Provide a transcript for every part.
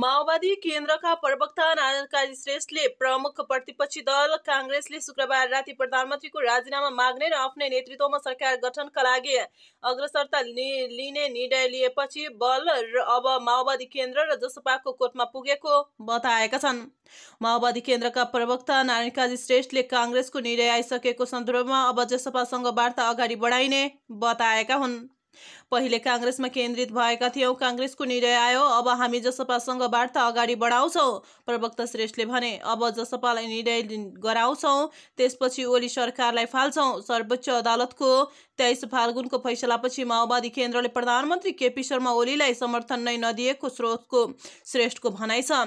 माओवादी केन्द्रका प्रवक्ता नारायणकाजी श्रेष्ठले प्रमुख प्रतिपक्षी दल काङ्ग्रेसले शुक्रबार राति प्रधानमन्त्रीको राजीनामा माग्ने र आफ्नै नेतृत्वमा सरकार गठनका लागि अग्रसरता लिने निर्णय लिएपछि बल र अब माओवादी केन्द्र र जसपाको कोटमा पुगेको बताएका छन् माओवादी केन्द्रका प्रवक्ता नारायणकाजी श्रेष्ठले काङ्ग्रेसको निर्णय आइसकेको सन्दर्भमा अब जसपासँग वार्ता अगाडि बढाइने बताएका हुन् पहिले काङ्ग्रेसमा केन्द्रित भएका थियौँ काङ्ग्रेसको निर्णय आयो अब हामी जसपासँग वार्ता अगाडि बढाउँछौँ प्रवक्ता श्रेष्ठले भने अब जसपालाई निर्णय गराउँछौँ त्यसपछि ओली सरकारलाई फाल्छौँ सर्वोच्च अदालतको तेइस फाल्गुनको फैसलापछि माओवादी केन्द्रले प्रधानमन्त्री केपी शर्मा ओलीलाई समर्थन नै नदिएको स्रोतको श्रेष्ठको भनाइ छ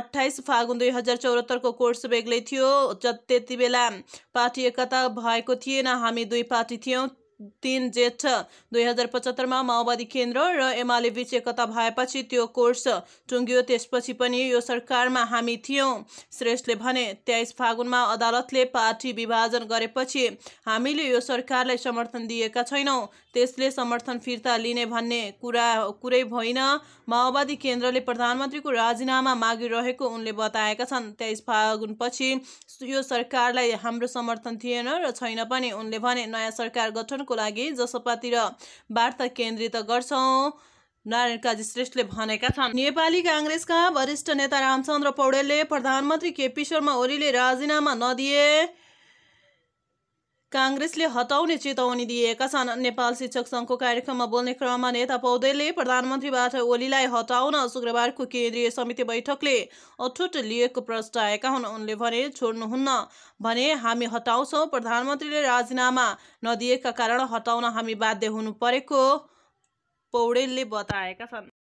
अठाइस फागुन दुई हजार चौहत्तरको कोर्स बेग्लै थियो त्यति बेला पार्टी एकता भएको थिएन हामी दुई पार्टी थियौँ तिन जेठ दुई हजार पचहत्तरमा माओवादी केन्द्र र एमाले बीच एकता भएपछि त्यो कोर्स टुङ्गियो त्यसपछि पनि यो सरकारमा हामी थियौँ श्रेष्ठले भने तेइस फागुनमा अदालतले पार्टी विभाजन गरेपछि हामीले यो सरकारलाई समर्थन दिएका छैनौँ त्यसले समर्थन फिर्ता लिने भन्ने कुरा कुरै होइन माओवादी केन्द्रले प्रधानमन्त्रीको राजीनामा मागिरहेको उनले बताएका छन् तेइस फागुनपछि यो सरकारलाई हाम्रो समर्थन थिएन र छैन पनि उनले भने नयाँ सरकार गठनको विकासको लागि जसपातिर वार्ता केन्द्रित गर्छौँ नारायण काजी श्रेष्ठले भनेका छन् नेपाली काङ्ग्रेसका वरिष्ठ नेता रामचन्द्र पौडेलले प्रधानमन्त्री केपी शर्मा ओलीले राजीनामा नदिए काङ्ग्रेसले हटाउने चेतावनी दिएका छन् नेपाल शिक्षक सङ्घको कार्यक्रममा बोल्ने क्रममा नेता पौडेलले प्रधानमन्त्रीबाट ओलीलाई हटाउन शुक्रबारको केन्द्रीय समिति बैठकले अठुट लिएको प्रस्ताएका हुन् उनले भने छोड्नुहुन्न भने हामी हटाउँछौँ प्रधानमन्त्रीले राजीनामा नदिएका कारण हटाउन हामी बाध्य हुनु परेको पौडेलले बताएका छन्